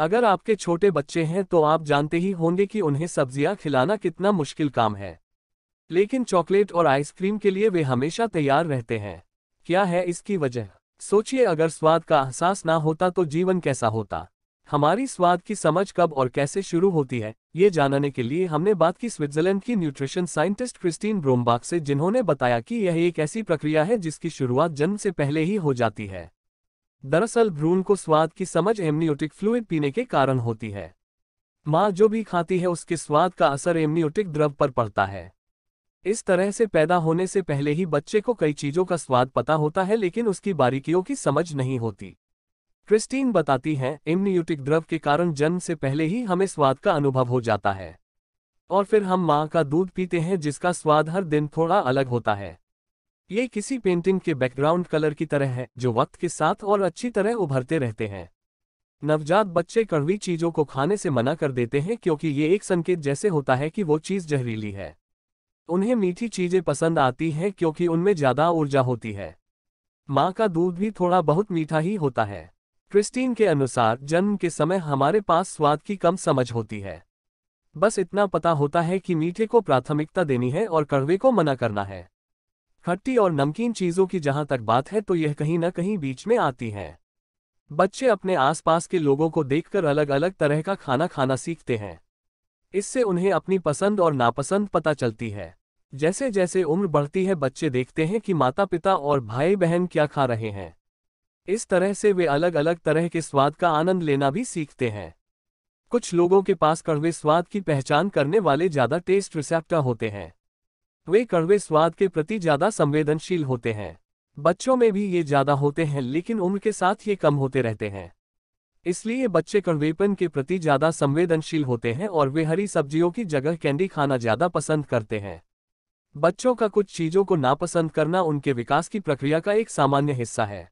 अगर आपके छोटे बच्चे हैं तो आप जानते ही होंगे कि उन्हें सब्जियां खिलाना कितना मुश्किल काम है लेकिन चॉकलेट और आइसक्रीम के लिए वे हमेशा तैयार रहते हैं क्या है इसकी वजह सोचिए अगर स्वाद का एहसास ना होता तो जीवन कैसा होता हमारी स्वाद की समझ कब और कैसे शुरू होती है ये जानने के लिए हमने बात की स्विट्जरलैंड की न्यूट्रिशन साइंटिस्ट क्रिस्टीन ब्रोमबाग से जिन्होंने बताया कि यह एक ऐसी प्रक्रिया है जिसकी शुरुआत जन्म से पहले ही हो जाती है दरअसल भ्रूण को स्वाद की समझ एमनियोटिक फ्लूइड पीने के कारण होती है माँ जो भी खाती है उसके स्वाद का असर एमनियोटिक द्रव पर पड़ता है इस तरह से पैदा होने से पहले ही बच्चे को कई चीज़ों का स्वाद पता होता है लेकिन उसकी बारीकियों की समझ नहीं होती क्रिस्टीन बताती हैं एमनियोटिक द्रव के कारण जन्म से पहले ही हमें स्वाद का अनुभव हो जाता है और फिर हम माँ का दूध पीते हैं जिसका स्वाद हर दिन थोड़ा अलग होता है ये किसी पेंटिंग के बैकग्राउंड कलर की तरह है जो वक्त के साथ और अच्छी तरह उभरते रहते हैं नवजात बच्चे कड़वी चीजों को खाने से मना कर देते हैं क्योंकि ये एक संकेत जैसे होता है कि वो चीज जहरीली है उन्हें मीठी चीजें पसंद आती हैं क्योंकि उनमें ज्यादा ऊर्जा होती है माँ का दूध भी थोड़ा बहुत मीठा ही होता है क्रिस्टीन के अनुसार जन्म के समय हमारे पास स्वाद की कम समझ होती है बस इतना पता होता है कि मीठे को प्राथमिकता देनी है और कड़वे को मना करना है खट्टी और नमकीन चीज़ों की जहां तक बात है तो यह कहीं न कहीं बीच में आती है बच्चे अपने आसपास के लोगों को देखकर अलग अलग तरह का खाना खाना सीखते हैं इससे उन्हें अपनी पसंद और नापसंद पता चलती है जैसे जैसे उम्र बढ़ती है बच्चे देखते हैं कि माता पिता और भाई बहन क्या खा रहे हैं इस तरह से वे अलग अलग तरह के स्वाद का आनंद लेना भी सीखते हैं कुछ लोगों के पास कड़वे स्वाद की पहचान करने वाले ज़्यादा टेस्ट रिसेप्टा होते हैं वे कड़वे स्वाद के प्रति ज्यादा संवेदनशील होते हैं बच्चों में भी ये ज्यादा होते हैं लेकिन उम्र के साथ ये कम होते रहते हैं इसलिए बच्चे कड़वेपन के प्रति ज्यादा संवेदनशील होते हैं और वे हरी सब्जियों की जगह कैंडी खाना ज्यादा पसंद करते हैं बच्चों का कुछ चीजों को नापसंद करना उनके विकास की प्रक्रिया का एक सामान्य हिस्सा है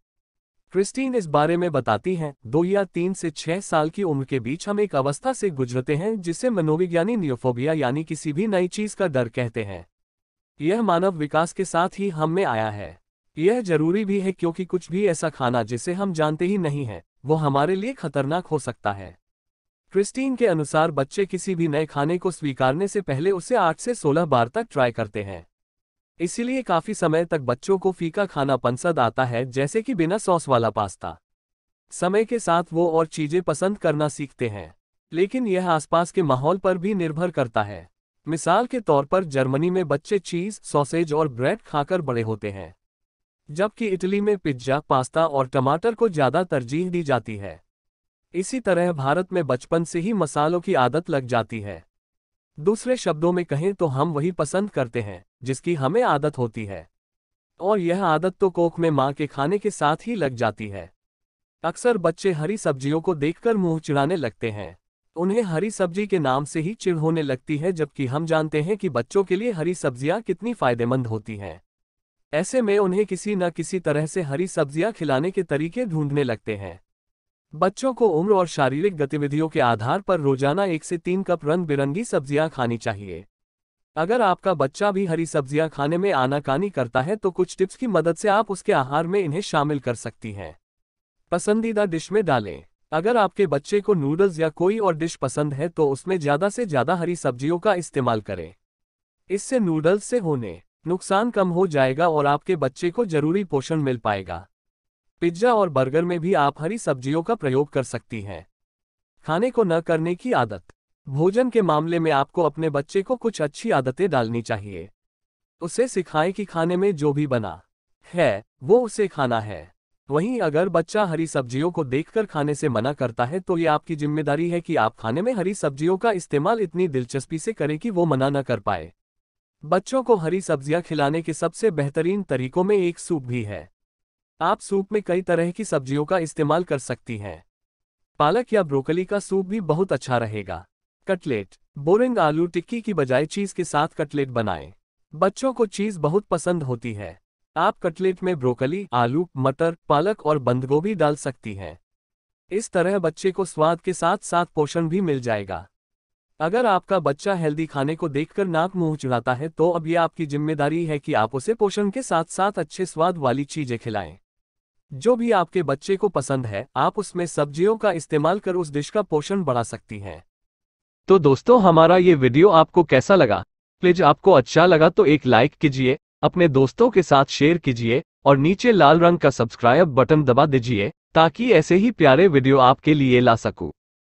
क्रिस्टीन इस बारे में बताती हैं दो या तीन से छह साल की उम्र के बीच हम एक अवस्था से गुजरते हैं जिसे मनोविज्ञानी न्यूफोबिया यानी किसी भी नई चीज का डर कहते हैं यह मानव विकास के साथ ही हम में आया है यह जरूरी भी है क्योंकि कुछ भी ऐसा खाना जिसे हम जानते ही नहीं है वो हमारे लिए खतरनाक हो सकता है क्रिस्टीन के अनुसार बच्चे किसी भी नए खाने को स्वीकारने से पहले उसे 8 से 16 बार तक ट्राई करते हैं इसीलिए काफी समय तक बच्चों को फीका खाना पंसद आता है जैसे कि बिना सॉस वाला पास्ता समय के साथ वो और चीजें पसंद करना सीखते हैं लेकिन यह आसपास के माहौल पर भी निर्भर करता है मिसाल के तौर पर जर्मनी में बच्चे चीज सॉसेज और ब्रेड खाकर बड़े होते हैं जबकि इटली में पिज्जा पास्ता और टमाटर को ज़्यादा तरजीह दी जाती है इसी तरह भारत में बचपन से ही मसालों की आदत लग जाती है दूसरे शब्दों में कहें तो हम वही पसंद करते हैं जिसकी हमें आदत होती है और यह आदत तो कोख में माँ के खाने के साथ ही लग जाती है अक्सर बच्चे हरी सब्जियों को देखकर मुंह चिढ़ाने लगते हैं तो उन्हें हरी सब्जी के नाम से ही चिढ़ होने लगती है जबकि हम जानते हैं कि बच्चों के लिए हरी सब्जियां कितनी फायदेमंद होती हैं ऐसे में उन्हें किसी न किसी तरह से हरी सब्जियां खिलाने के तरीके ढूंढने लगते हैं बच्चों को उम्र और शारीरिक गतिविधियों के आधार पर रोजाना एक से तीन कप रंग बिरंगी सब्जियां खानी चाहिए अगर आपका बच्चा भी हरी सब्जियां खाने में आनाकानी करता है तो कुछ टिप्स की मदद से आप उसके आहार में इन्हें शामिल कर सकती हैं पसंदीदा डिश में डालें अगर आपके बच्चे को नूडल्स या कोई और डिश पसंद है तो उसमें ज़्यादा से ज़्यादा हरी सब्जियों का इस्तेमाल करें इससे नूडल्स से होने नुकसान कम हो जाएगा और आपके बच्चे को जरूरी पोषण मिल पाएगा पिज्ज़ा और बर्गर में भी आप हरी सब्जियों का प्रयोग कर सकती हैं खाने को न करने की आदत भोजन के मामले में आपको अपने बच्चे को कुछ अच्छी आदतें डालनी चाहिए उसे सिखाएं कि खाने में जो भी बना है वो उसे खाना है वहीं अगर बच्चा हरी सब्जियों को देखकर खाने से मना करता है तो ये आपकी जिम्मेदारी है कि आप खाने में हरी सब्जियों का इस्तेमाल इतनी दिलचस्पी से करें कि वो मना न कर पाए बच्चों को हरी सब्जियां खिलाने के सबसे बेहतरीन तरीकों में एक सूप भी है आप सूप में कई तरह की सब्जियों का इस्तेमाल कर सकती हैं पालक या ब्रोकली का सूप भी बहुत अच्छा रहेगा कटलेट बोरिंग आलू टिक्की की बजाय चीज़ के साथ कटलेट बनाएं बच्चों को चीज़ बहुत पसंद होती है आप कटलेट में ब्रोकली आलू मटर पालक और गोभी डाल सकती हैं इस तरह बच्चे को स्वाद के साथ साथ पोषण भी मिल जाएगा अगर आपका बच्चा हेल्दी खाने को देखकर नाक मुंह चुराता है तो अब ये आपकी जिम्मेदारी है कि आप उसे पोषण के साथ साथ अच्छे स्वाद वाली चीजें खिलाएं जो भी आपके बच्चे को पसंद है आप उसमें सब्जियों का इस्तेमाल कर उस डिश का पोषण बढ़ा सकती हैं तो दोस्तों हमारा ये वीडियो आपको कैसा लगा प्लीज आपको अच्छा लगा तो एक लाइक कीजिए अपने दोस्तों के साथ शेयर कीजिए और नीचे लाल रंग का सब्सक्राइब बटन दबा दीजिए ताकि ऐसे ही प्यारे वीडियो आपके लिए ला सकूं